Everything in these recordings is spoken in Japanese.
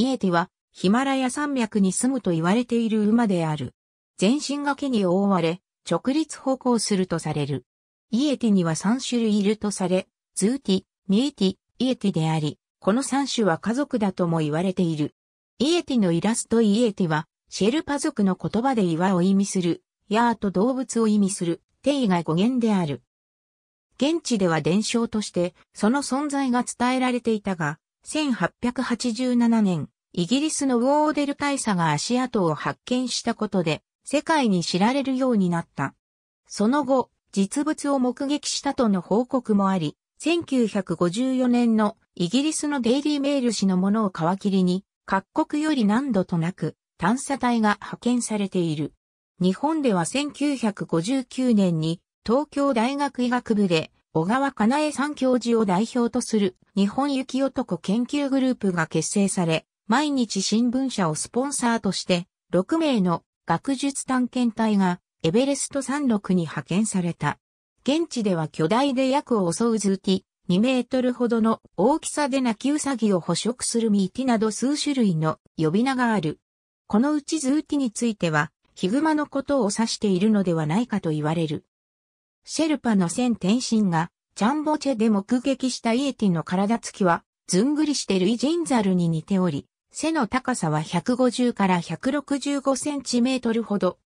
イエティはヒマラヤ山脈に住むと言われている馬である。全身が毛に覆われ、直立歩行するとされる。イエティには3種類いるとされ、ズーティ、ミエティ、イエティであり、この3種は家族だとも言われている。イエティのイラストイエティは、シェルパ族の言葉で岩を意味する、ヤーと動物を意味する、定位が語源である。現地では伝承として、その存在が伝えられていたが、1887年、イギリスのウォーデル大佐が足跡を発見したことで、世界に知られるようになった。その後、実物を目撃したとの報告もあり、1954年のイギリスのデイリーメール氏のものを皮切りに、各国より何度となく探査隊が派遣されている。日本では1959年に東京大学医学部で小川かなえさん教授を代表とする日本雪男研究グループが結成され、毎日新聞社をスポンサーとして、6名の学術探検隊がエベレスト山麓に派遣された。現地では巨大で約を襲うズーティ、2メートルほどの大きさで泣きウサギを捕食するミーティなど数種類の呼び名がある。このうちズーティについては、ヒグマのことを指しているのではないかと言われる。シェルパの千天心が、ジャンボチェで目撃したイエティの体つきは、ずんぐりしてるイジンザルに似ており、背の高さは150から165センチメートルほど。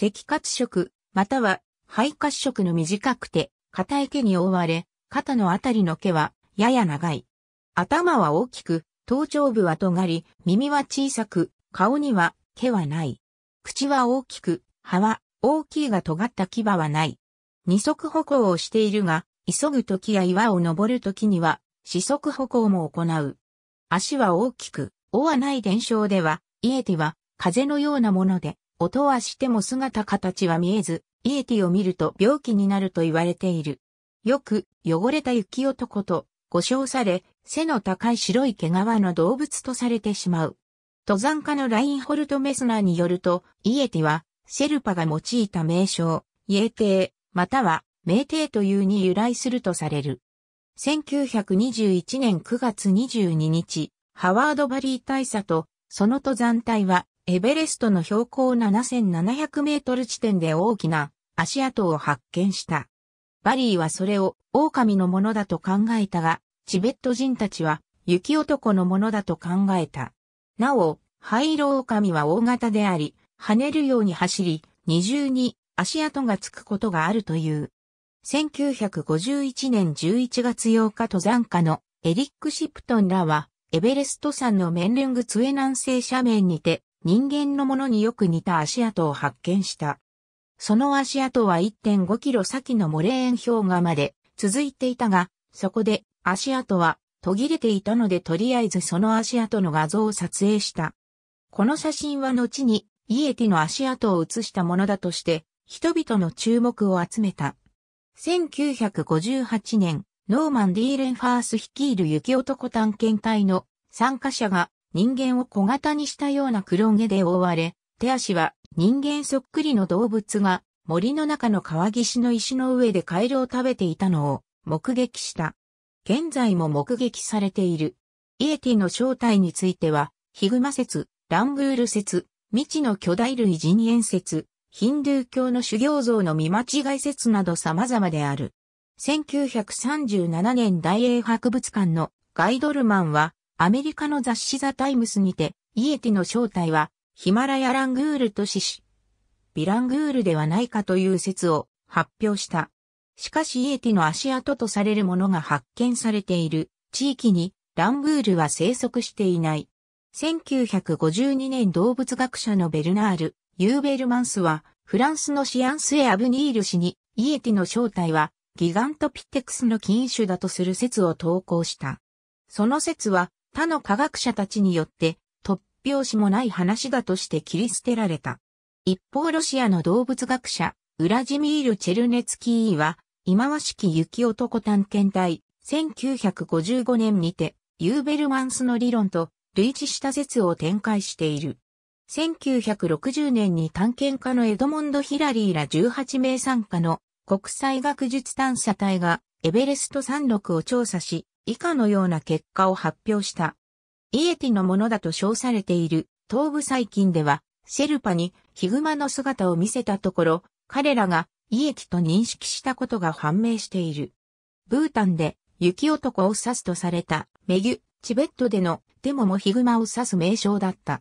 赤褐色、または肺褐色の短くて、硬い毛に覆われ、肩のあたりの毛は、やや長い。頭は大きく、頭頂部は尖り、耳は小さく、顔には毛はない。口は大きく、歯は大きいが尖った牙はない。二足歩行をしているが、急ぐ時や岩を登る時には、四足歩行も行う。足は大きく、尾はない伝承では、イエティは風のようなもので、音はしても姿形は見えず、イエティを見ると病気になると言われている。よく、汚れた雪男と、誤称され、背の高い白い毛皮の動物とされてしまう。登山家のラインホルト・メスナーによると、イエティは、シェルパが用いた名称、イエティまたは名帝というに由来するとされる。1921年9月22日、ハワードバリー大佐とその登山隊はエベレストの標高7700メートル地点で大きな足跡を発見した。バリーはそれを狼のものだと考えたが、チベット人たちは雪男のものだと考えた。なお、灰色狼は大型であり、跳ねるように走り、二重に足跡がつくことがあるという。1951年11月8日登山家のエリック・シプトンらは、エベレスト山のメンレングツエ南西斜面にて、人間のものによく似た足跡を発見した。その足跡は1.5キロ先のモレーン氷河まで続いていたが、そこで足跡は途切れていたのでとりあえずその足跡の画像を撮影した。この写真は後にイエティの足跡を写したものだとして人々の注目を集めた。1958年、ノーマン・ディーレンファース率いる雪男探検隊の参加者が人間を小型にしたような黒毛で覆われ、手足は人間そっくりの動物が森の中の川岸の石の上でカエルを食べていたのを目撃した。現在も目撃されている。イエティの正体については、ヒグマ説、ラングール説、未知の巨大類人猿説、ヒンドゥー教の修行像の見間違い説など様々である。1937年大英博物館のガイドルマンは、アメリカの雑誌ザ・タイムスにて、イエティの正体は、ヒマラヤラングールと死し、ビラングールではないかという説を発表した。しかしイエティの足跡とされるものが発見されている地域にラングールは生息していない。1952年動物学者のベルナール・ユーベルマンスは、フランスのシアンスエ・アブニール氏に、イエティの正体は、ギガントピテクスの菌種だとする説を投稿した。その説は、他の科学者たちによって、突拍子もない話だとして切り捨てられた。一方ロシアの動物学者、ウラジミール・チェルネツキーは、忌まわしき雪男探検隊、1955年にて、ユーベルマンスの理論と類似した説を展開している。1960年に探検家のエドモンド・ヒラリーら18名参加の国際学術探査隊がエベレスト山麓を調査し、以下のような結果を発表した。イエティのものだと称されている東部最近では、シェルパにヒグマの姿を見せたところ、彼らがイエティと認識したことが判明している。ブータンで雪男を指すとされたメギュ、チベットでのデモもヒグマを指す名称だった。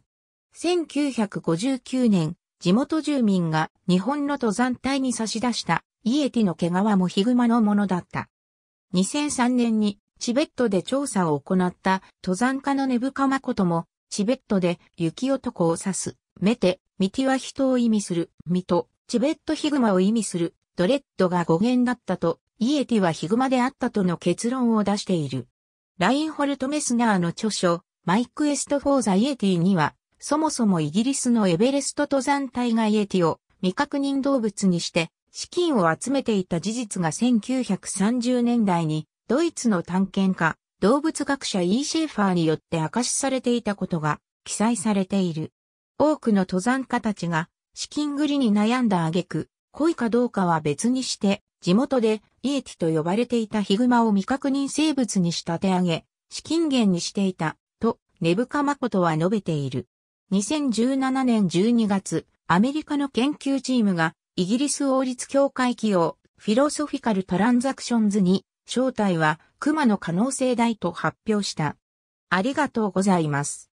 1959年、地元住民が日本の登山隊に差し出したイエティの毛皮もヒグマのものだった。2003年にチベットで調査を行った登山家のネブカマコトも、チベットで雪男を指す、メテ、ミティは人を意味する、ミト、チベットヒグマを意味する、ドレッドが語源だったと、イエティはヒグマであったとの結論を出している。ラインホルト・メスナーの著書、マイクエスト・フォー・ザ・イエティには、そもそもイギリスのエベレスト登山隊がイエティを未確認動物にして資金を集めていた事実が1930年代にドイツの探検家、動物学者イーシェーファーによって明かしされていたことが記載されている。多くの登山家たちが資金繰りに悩んだ挙句、恋かどうかは別にして、地元でイエティと呼ばれていたヒグマを未確認生物に仕立て上げ、資金源にしていた、と、ネブカマコトは述べている。2017年12月、アメリカの研究チームが、イギリス王立協会企業、フィロソフィカル・トランザクションズに、正体は、熊の可能性大と発表した。ありがとうございます。